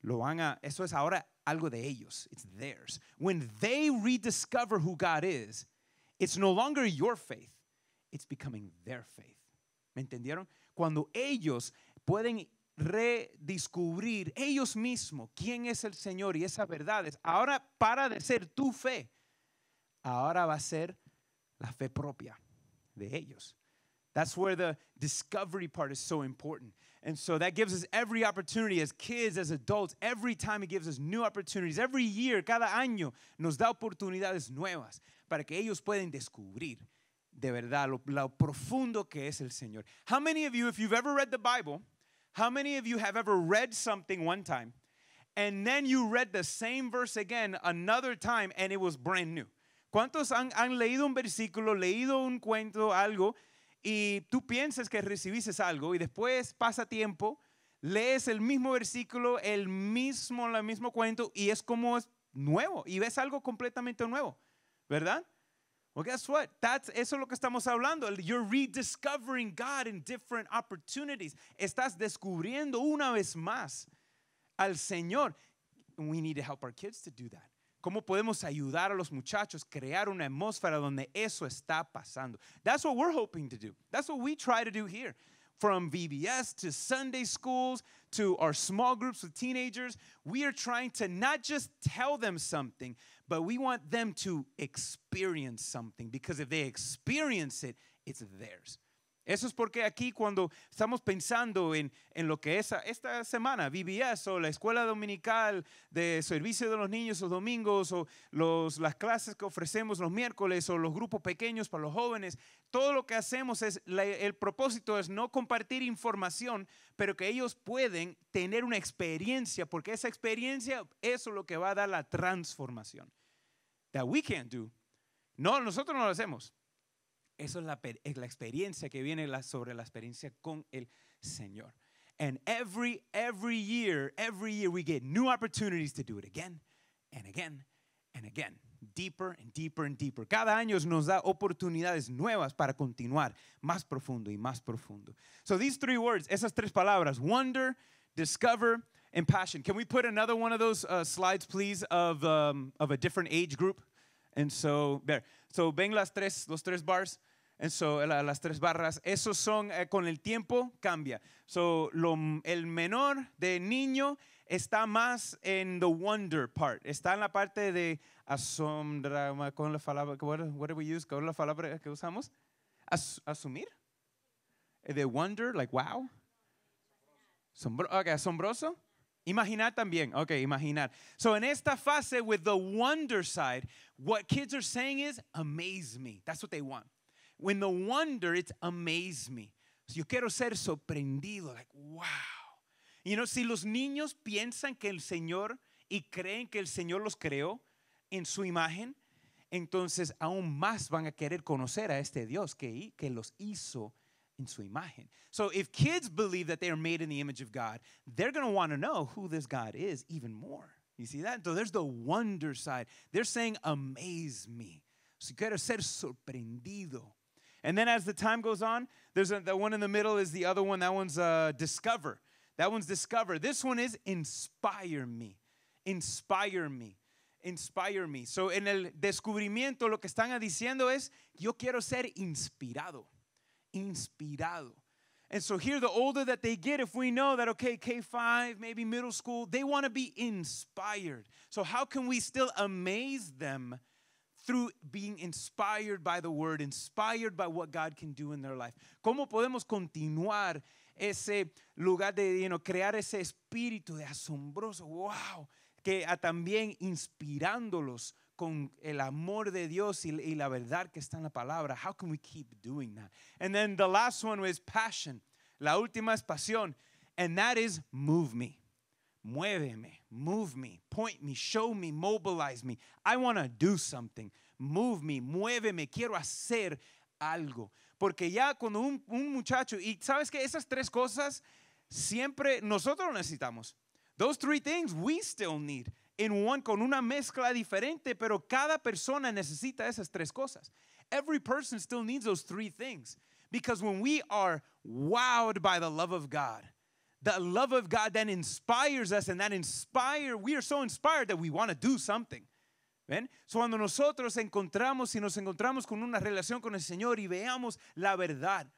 lo van a, eso es ahora algo de ellos, it's theirs. When they rediscover who God is, it's no longer your faith, it's becoming their faith. ¿Me entendieron? Cuando ellos pueden redescubrir ellos mismos quién es el Señor y esas verdades. Ahora para de ser tu fe, ahora va a ser la fe propia de ellos. That's where the discovery part is so important. And so that gives us every opportunity as kids, as adults, every time it gives us new opportunities. Every year, cada año, nos da oportunidades nuevas para que ellos puedan descubrir de verdad lo profundo que es el Señor. How many of you, if you've ever read the Bible, How many of you have ever read something one time and then you read the same verse again another time and it was brand new? ¿Cuántos han, han leído un versículo, leído un cuento, algo, y tú piensas que recibiste algo y después pasa tiempo, lees el mismo versículo, el mismo, el mismo cuento y es como es nuevo y ves algo completamente nuevo, ¿verdad? Well, guess what? That's, eso es lo que estamos hablando. You're rediscovering God in different opportunities. Estás descubriendo una vez más al Señor. And we need to help our kids to do that. ¿Cómo podemos ayudar a los muchachos crear una atmósfera donde eso está pasando? That's what we're hoping to do. That's what we try to do here. From VBS to Sunday schools to our small groups with teenagers, we are trying to not just tell them something, but we want them to experience something because if they experience it, it's theirs. Eso es porque aquí cuando estamos pensando en, en lo que es esta semana, BBS o la escuela dominical de servicio de los niños los domingos o los, las clases que ofrecemos los miércoles o los grupos pequeños para los jóvenes, todo lo que hacemos es, el propósito es no compartir información, pero que ellos pueden tener una experiencia, porque esa experiencia, eso es lo que va a dar la transformación. That we can't do. No, nosotros no lo hacemos. Eso es la, la experiencia que viene la, sobre la experiencia con el Señor. And every, every year, every year we get new opportunities to do it again and again and again deeper and deeper and deeper. Cada año nos da oportunidades nuevas para continuar más profundo y más profundo. So these three words, esas tres palabras, wonder, discover, and passion. Can we put another one of those uh, slides, please, of, um, of a different age group? And so, there. So ven las tres, los tres bars. And so, las tres barras, esos son, eh, con el tiempo cambia. So, el menor de niño está más en the wonder part, está en la parte de asombra, con la palabra, what, we use, ¿Cómo la palabra que usamos, As, asumir, eh, the wonder, like wow, Sombro, okay, asombroso, Imaginar también. Okay, imaginar. So in esta fase with the wonder side, what kids are saying is amaze me. That's what they want. When the wonder, it's amaze me. So yo quiero ser sorprendido, like wow you know, si los niños piensan que el Señor y creen que el Señor los creó en su imagen, entonces aún más van a querer conocer a este Dios que, que los hizo in su imagen. So if kids believe that they are made in the image of God, they're going to want to know who this God is even more. You see that? So there's the wonder side. They're saying, amaze me. Si quiero ser sorprendido. And then as the time goes on, there's a, the one in the middle is the other one. That one's uh, discover. That one's discover. This one is inspire me. Inspire me. Inspire me. So en el descubrimiento lo que están diciendo es yo quiero ser inspirado. Inspirado. And so here, the older that they get, if we know that, okay, K 5, maybe middle school, they want to be inspired. So, how can we still amaze them through being inspired by the word, inspired by what God can do in their life? ¿Cómo podemos continuar ese lugar de you crear ese espíritu de asombroso, wow, que también inspirándolos con el amor de Dios y, la verdad que está en la palabra. How can we keep doing that? And then the last one was passion. La última es pasión. And that is move me. Muéveme, move me, point me, show me, mobilize me. I want to do something. Move me, muéveme, quiero hacer algo. Porque ya cuando un, un muchacho, y sabes que esas tres cosas siempre nosotros necesitamos. Those three things we still need in one con una mezcla diferente, pero cada persona necesita esas tres cosas. Every person still needs those three things because when we are wowed by the love of God, the love of God that inspires us and that inspire, we are so inspired that we want to do something. cuando nosotros encontramos y nos encontramos con una relación con el Señor y veamos la verdad,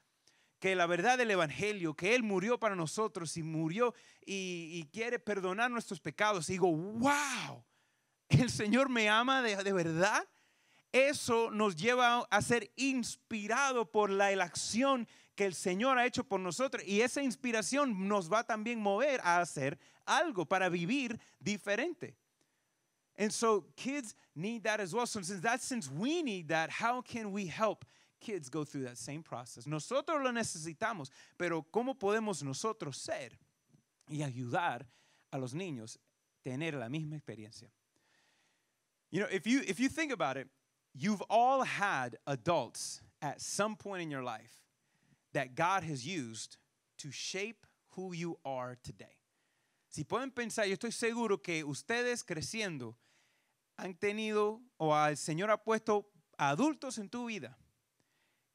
que la verdad del Evangelio, que Él murió para nosotros y murió y, quiere perdonar nuestros pecados, digo, wow, el Señor me ama de, verdad. Eso nos lleva a ser inspirado por la elección que el Señor ha hecho por nosotros y esa inspiración nos va también mover a hacer algo para vivir diferente. And so kids need that as well. So since that since we need that, how can we help kids go through that same process? Nosotros lo necesitamos, pero ¿cómo podemos nosotros ser y ayudar a los niños tener la misma experiencia? You know, if you if you think about it, you've all had adults at some point in your life that God has used to shape who you are today. Si pueden pensar, yo estoy seguro que ustedes creciendo han tenido o al Señor ha puesto adultos en tu vida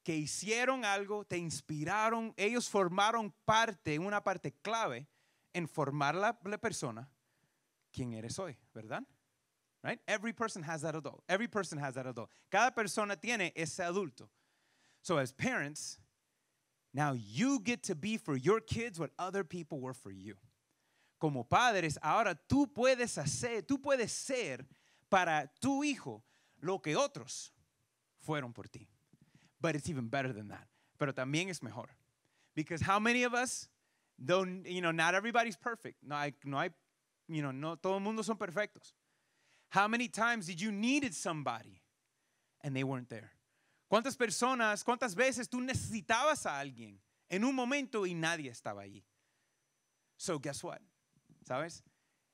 que hicieron algo, te inspiraron, ellos formaron parte, una parte clave en formar la, la persona quien eres hoy, ¿verdad? Right? Every person has that adult. Every person has that adult. Cada persona tiene ese adulto. So as parents, now you get to be for your kids what other people were for you. Como padres, ahora tú puedes hacer, tú puedes ser para tu hijo lo que otros fueron por ti. But it's even better than that. Pero también es mejor. Because how many of us don't, you know, not everybody's perfect. No hay, no hay, you know, no todo el mundo son perfectos. How many times did you needed somebody and they weren't there? ¿Cuántas personas, cuántas veces tú necesitabas a alguien en un momento y nadie estaba allí? So guess what? ¿Sabes?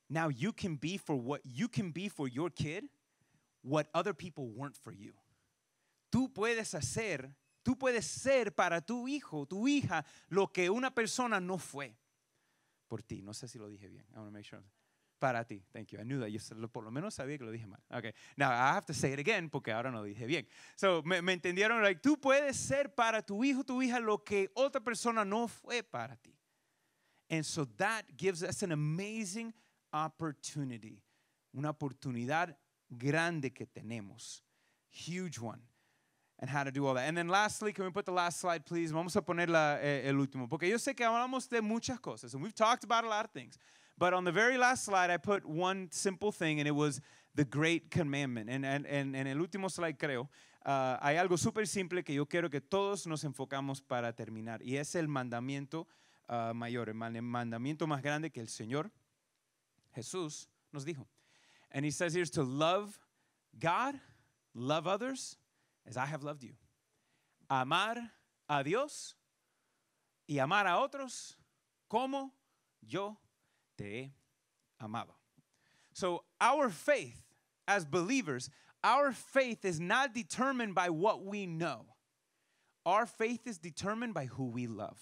now you can be for what you can be for your kid what other people weren't for you. Tú puedes hacer, tú puedes ser para tu hijo, tu hija, lo que una persona no fue por ti. No sé si lo dije bien. I want to make sure. Para ti. Thank you. I knew that. Yo por lo menos sabía que lo dije mal. Okay. Now I have to say it again porque ahora no lo dije bien. So, me, me entendieron? Like, tú puedes ser para tu hijo, tu hija, lo que otra persona no fue para ti. And so that gives us an amazing opportunity, una oportunidad grande que tenemos. Huge one. And how to do all that. And then lastly, can we put the last slide, please? Vamos a poner la, eh, el último, porque yo sé que hablamos de muchas cosas, and we've talked about a lot of things. But on the very last slide, I put one simple thing, and it was the great commandment. And en, and, en el último slide, creo, uh, hay algo súper simple que yo quiero que todos nos enfocamos para terminar, y es el mandamiento uh, mayor, el mandamiento más grande que el Señor Jesús nos dijo. And he says here is to love God, love others as I have loved you. Amar a Dios y amar a otros como yo te he amado. So our faith as believers, our faith is not determined by what we know. Our faith is determined by who we love.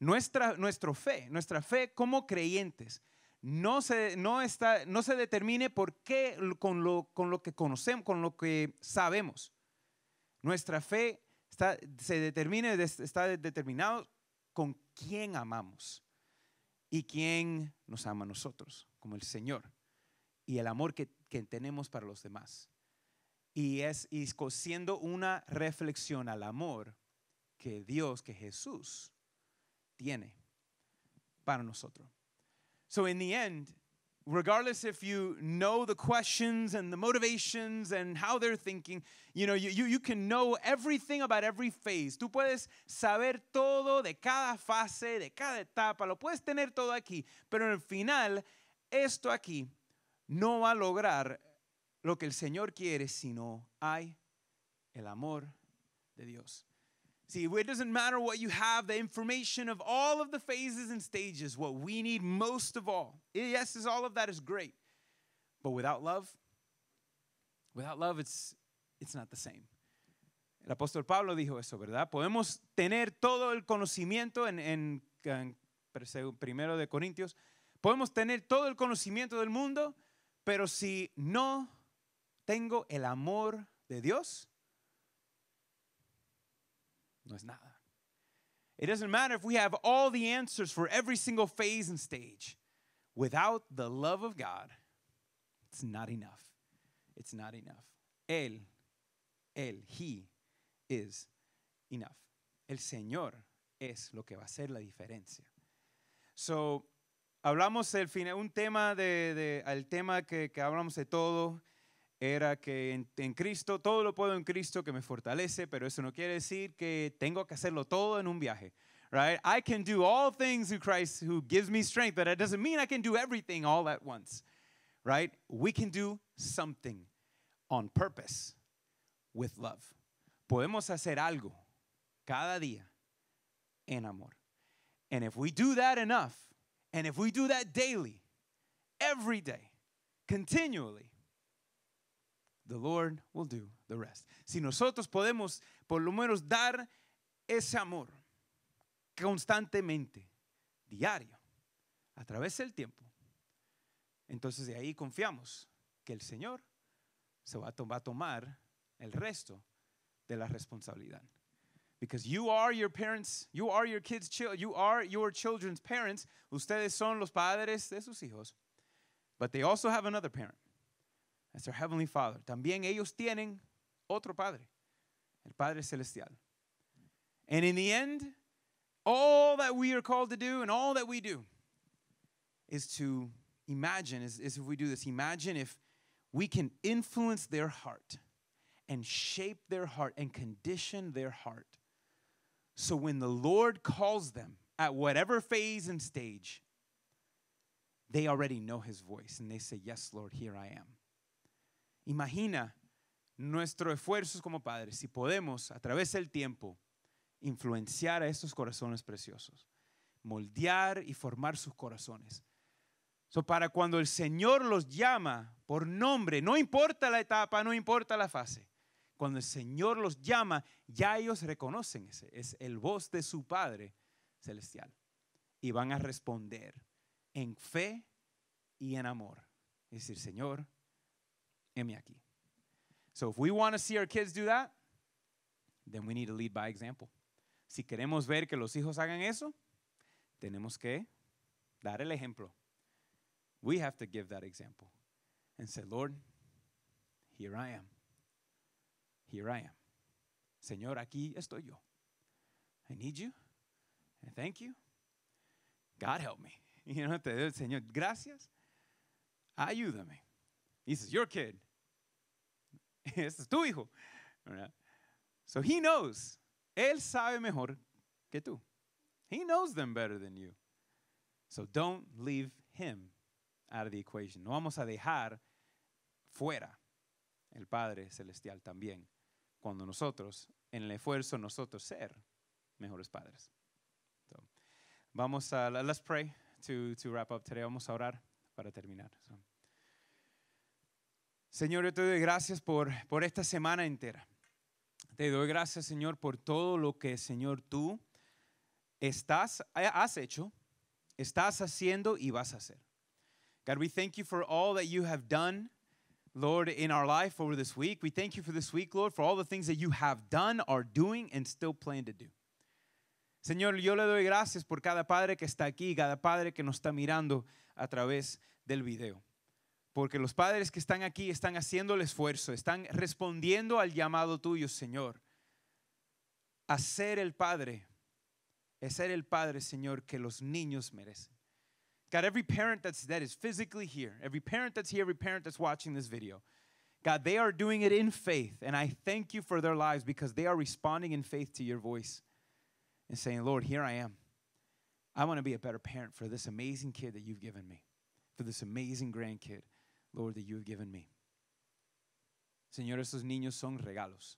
Nuestra, nuestro fe, nuestra fe como creyentes no se, no está, no se determine por qué con lo, que conocemos, con lo que sabemos. Nuestra fe está, se está determinado con quién amamos y quién nos ama a nosotros, como el Señor, y el amor que, tenemos para los demás. Y es y siendo una reflexión al amor que Dios, que Jesús tiene para nosotros. So, in the end, regardless if you know the questions and the motivations and how they're thinking, you know, you, you, you can know everything about every phase. Tú puedes saber todo de cada fase, de cada etapa, lo puedes tener todo aquí, pero en el final, esto aquí no va a lograr lo que el Señor quiere si no hay el amor de Dios. See, it doesn't matter what you have, the information of all of the phases and stages, what we need most of all. Yes, is all of that is great. But without love, without love, it's, it's not the same. El apóstol Pablo dijo eso, ¿verdad? Podemos tener todo el conocimiento en, en, en primero de Corintios. Podemos tener todo el conocimiento del mundo, pero si no tengo el amor de Dios, no es nada. It doesn't matter if we have all the answers for every single phase and stage. Without the love of God, it's not enough. It's not enough. Él, Él, He is enough. El Señor es lo que va a hacer la diferencia. So, hablamos el un tema de, de al tema que, que hablamos de todo, era que en, en, Cristo, todo lo puedo en Cristo que me fortalece, pero eso no quiere decir que tengo que hacerlo todo en un viaje. Right? I can do all things through Christ who gives me strength, but that doesn't mean I can do everything all at once. Right? We can do something on purpose with love. Podemos hacer algo cada día en amor. And if we do that enough, and if we do that daily, every day, continually, the Lord will do the rest. Si nosotros podemos por lo menos dar ese amor constantemente, diario, a través del tiempo, entonces de ahí confiamos que el Señor se va a, to va a tomar el resto de la responsabilidad. Because you are your parents, you are your kids' children, you are your children's parents. Ustedes son los padres de sus hijos, but they also have another parent as their heavenly Father, también ellos tienen otro Padre, el Padre Celestial. And in the end, all that we are called to do and all that we do is to imagine, is, is if we do this, imagine if we can influence their heart and shape their heart and condition their heart. So when the Lord calls them at whatever phase and stage, they already know his voice and they say, Yes, Lord, here I am. Imagina nuestros esfuerzos como padres, si podemos, a través del tiempo, influenciar a estos corazones preciosos, moldear y formar sus corazones. para cuando el Señor los llama por nombre, no importa la etapa, no importa la fase, cuando el Señor los llama, ya ellos reconocen ese, es el voz de su Padre celestial. Y van a responder en fe y en amor. Es decir, Señor, Emiaki. So if we want to see our kids do that, then we need to lead by example. Si queremos ver que los hijos hagan eso, tenemos que dar el ejemplo. We have to give that example and say, Lord, here I am. Here I am. Señor, aquí estoy yo. I need you. And thank you. God help me. You know, Señor, gracias. Ayúdame. This is your kid. Este es tu hijo. So he knows. Él sabe mejor que tú. He knows them better than you. So don't leave him out of the equation. No vamos a dejar fuera el Padre Celestial también cuando nosotros, en el esfuerzo nosotros ser mejores padres. vamos a, let's pray to, to wrap up today. Vamos a orar para terminar. Señor, yo te doy gracias por, por esta semana entera. Te doy gracias, Señor, por todo lo que, Señor, tú estás, eh, has hecho, estás haciendo y vas a hacer. God, we thank you for all that you have done, Lord, in our life over this week. We thank you for this week, Lord, for all the things that you have done, are doing, and still plan to do. Señor, yo le doy gracias por cada padre que está aquí, cada padre que nos está mirando a través del video. Porque los padres que están aquí están haciendo el esfuerzo, están respondiendo al llamado tuyo, Señor. A ser el padre, a ser el padre, Señor, que los niños merecen. God, every parent that's that is physically here, every parent that's here, every parent that's watching this video, God, they are doing it in faith, and I thank you for their lives because they are responding in faith to your voice and saying, Lord, here I am. I want to be a better parent for this amazing kid that you've given me, for this amazing grandkid. Lord, that you have given me. Señor, esos niños son regalos.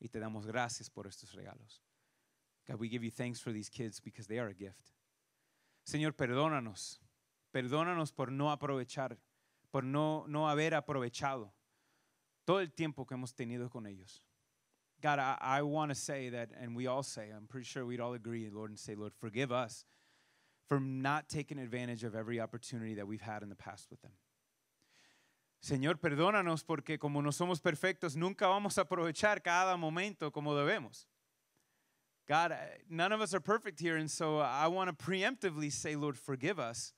Y te damos gracias por estos regalos. God, we give you thanks for these kids because they are a gift. Señor, perdónanos. Perdónanos por no aprovechar, por no, no haber aprovechado todo el tiempo que hemos tenido con ellos. God, I, I want to say that, and we all say, I'm pretty sure we'd all agree, Lord, and say, Lord, forgive us for not taking advantage of every opportunity that we've had in the past with them. Señor, perdónanos porque como no somos perfectos, nunca vamos a aprovechar cada momento como debemos. God, none of us are perfect here, and so I want to preemptively say, Lord, forgive us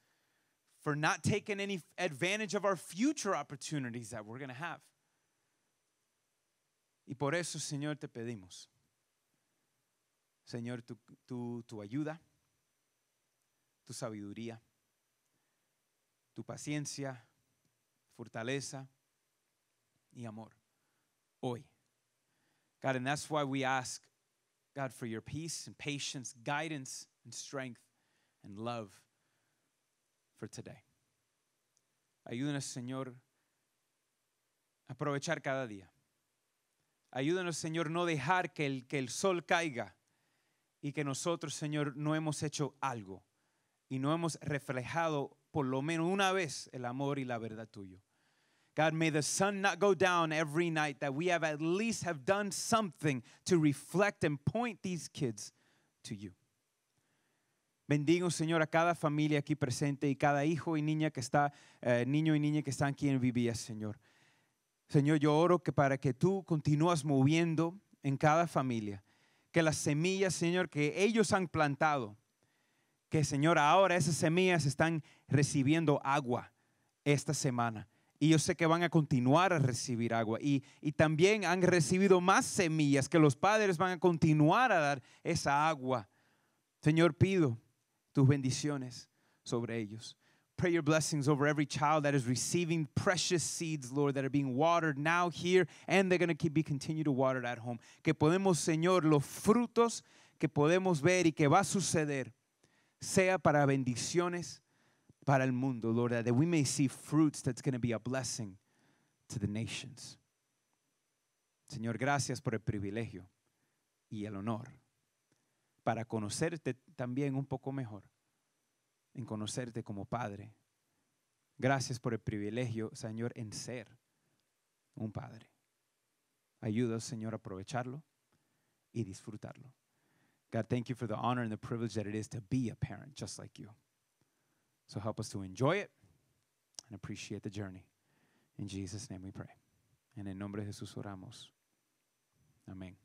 for not taking any advantage of our future opportunities that we're going to have. Y por eso, Señor, te pedimos, Señor, tu, tu ayuda, tu sabiduría, tu paciencia, fortaleza y amor hoy. God, and that's why we ask, God, for your peace and patience, guidance and strength and love for today. Ayúdanos, Señor, a aprovechar cada día. Ayúdanos, Señor, no dejar que el, que el sol caiga y que nosotros, Señor, no hemos hecho algo y no hemos reflejado por lo menos una vez el amor y la verdad tuyo. God, may the sun not go down every night that we have at least have done something to reflect and point these kids to you. Bendigo, Señor, a cada familia aquí presente y cada hijo y niña que está, eh, niño y niña que están aquí en Vivía, Señor. Señor, yo oro que para que tú continúas moviendo en cada familia, que las semillas, Señor, que ellos han plantado, que Señor, ahora esas semillas están recibiendo agua esta semana. Y yo sé que van a continuar a recibir agua. Y, y también han recibido más semillas que los padres van a continuar a dar esa agua. Señor, pido tus bendiciones sobre ellos. Pray your blessings over every child that is receiving precious seeds, Lord, that are being watered now here, and they're going to be continue to water at home. Que podemos, Señor, los frutos que podemos ver y que va a suceder sea para bendiciones para el mundo, Lord, that we may see fruits that's going to be a blessing to the nations. Señor, gracias por el privilegio y el honor para conocerte también un poco mejor, en conocerte como Padre. Gracias por el privilegio, Señor, en ser un Padre. Ayuda, Señor, a aprovecharlo y disfrutarlo. God, thank you for the honor and the privilege that it is to be a parent just like you. So help us to enjoy it and appreciate the journey. In Jesus' name we pray. And in nombre de Jesús oramos. Amén.